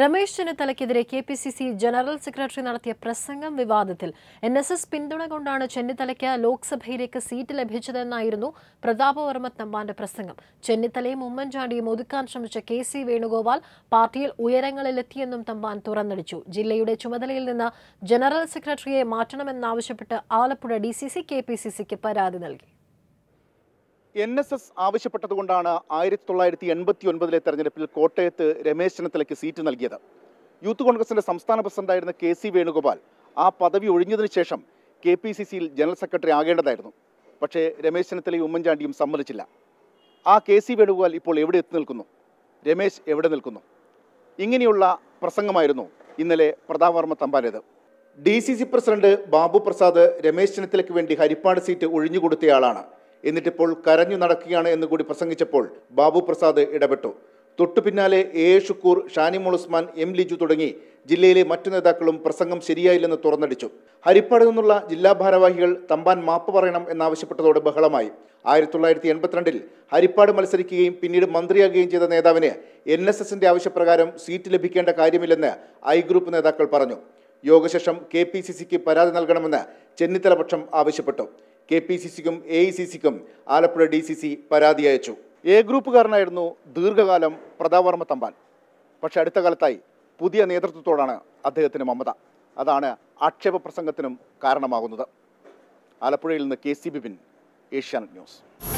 രമേശ് ചെന്നിത്തലയ്ക്കെതിരെ K P C C general secretary നടത്തിയ പ്രസംഗം വിവാദത്തിൽ എൻ എസ് എസ് പിന്തുണ കൊണ്ടാണ് ചെന്നിത്തലയ്ക്ക് ലോക്സഭയിലേക്ക് സീറ്റ് ലഭിച്ചതെന്നായിരുന്നു പ്രതാപവർമ്മ തമ്പാന്റെ പ്രസംഗം ചെന്നിത്തലയും ഉമ്മൻചാണ്ടിയും ഒതുക്കാൻ ശ്രമിച്ച കെ സി വേണുഗോപാൽ പാർട്ടിയിൽ ഉയരങ്ങളിലെത്തിയെന്നും തമ്പാൻ തുറന്നടിച്ചു ജില്ലയുടെ ചുമതലയിൽ നിന്ന് ജനറൽ സെക്രട്ടറിയെ മാറ്റണമെന്നാവശ്യപ്പെട്ട് Alappuzha D C C K P C സിക്ക് പരാതി നൽകി എൻ എസ് എസ് ആവശ്യപ്പെട്ടതുകൊണ്ടാണ് ആയിരത്തി തൊള്ളായിരത്തി എൺപത്തി ഒൻപതിലെ തെരഞ്ഞെടുപ്പിൽ കോട്ടയത്ത് രമേശ് ചെന്നിത്തലയ്ക്ക് സീറ്റ് നൽകിയത് യൂത്ത് കോൺഗ്രസിന്റെ സംസ്ഥാന പ്രസിഡന്റായിരുന്ന കെ സി വേണുഗോപാൽ ആ പദവി ഒഴിഞ്ഞതിനു ശേഷം കെ പി സി സിയിൽ ജനറൽ സെക്രട്ടറി ആകേണ്ടതായിരുന്നു പക്ഷേ രമേശ് ചെന്നിത്തലയും ഉമ്മൻചാണ്ടിയും സമ്മതിച്ചില്ല ആ കെ സി വേണുഗോപാൽ ഇപ്പോൾ എവിടെ എത്തി നിൽക്കുന്നു രമേശ് എവിടെ നിൽക്കുന്നു ഇങ്ങനെയുള്ള പ്രസംഗമായിരുന്നു ഇന്നലെ വർമ്മ തമ്പാനേത് D C C president Babu Prasad Ramesh ചെന്നിത്തലയ്ക്ക് വേണ്ടി ഹരിപ്പാട് സീറ്റ് ഒഴിഞ്ഞുകൊടുത്തയാളാണ് എന്നിട്ടിപ്പോൾ കരഞ്ഞു നടക്കുകയാണ് എന്ന് കൂടി പ്രസംഗിച്ചപ്പോൾ ബാബു പ്രസാദ് ഇടപെട്ടു തൊട്ടു പിന്നാലെ എ ഷുക്കൂർ ഷാനിമോൾ ഉസ്മാൻ എം ലിജു തുടങ്ങി ജില്ലയിലെ മറ്റു നേതാക്കളും പ്രസംഗം ശരിയായില്ലെന്ന് തുറന്നടിച്ചു ഹരിപ്പാട് നിന്നുള്ള ജില്ലാ ഭാരവാഹികൾ തമ്പാൻ മാപ്പ് പറയണം എന്നാവശ്യപ്പെട്ടതോടെ ബഹളമായി ആയിരത്തി തൊള്ളായിരത്തി എൺപത്തിരണ്ടിൽ ഹരിപ്പാട് മത്സരിക്കുകയും പിന്നീട് മന്ത്രിയാകുകയും ചെയ്ത നേതാവിന് എൻ എസ് എസിന്റെ ആവശ്യപ്രകാരം സീറ്റ് ലഭിക്കേണ്ട കാര്യമില്ലെന്ന് ഐ ഗ്രൂപ്പ് നേതാക്കൾ പറഞ്ഞു യോഗശേഷം കെ പി സി സിക്ക് പരാതി നൽകണമെന്ന് ചെന്നിത്തല പക്ഷം ആവശ്യപ്പെട്ടു കെ പി സി സിക്കും എ ഐ സി സിക്കും ആലപ്പുഴ ഡി സി സി പരാതി അയച്ചു എ ഗ്രൂപ്പുകാരനായിരുന്നു ദീർഘകാലം വർമ്മ തമ്പാൻ പക്ഷെ അടുത്ത കാലത്തായി പുതിയ നേതൃത്വത്തോടാണ് അദ്ദേഹത്തിന് മമത അതാണ് ആക്ഷേപ പ്രസംഗത്തിനും കാരണമാകുന്നത് ആലപ്പുഴയിൽ നിന്ന് K C Bipin Asianet news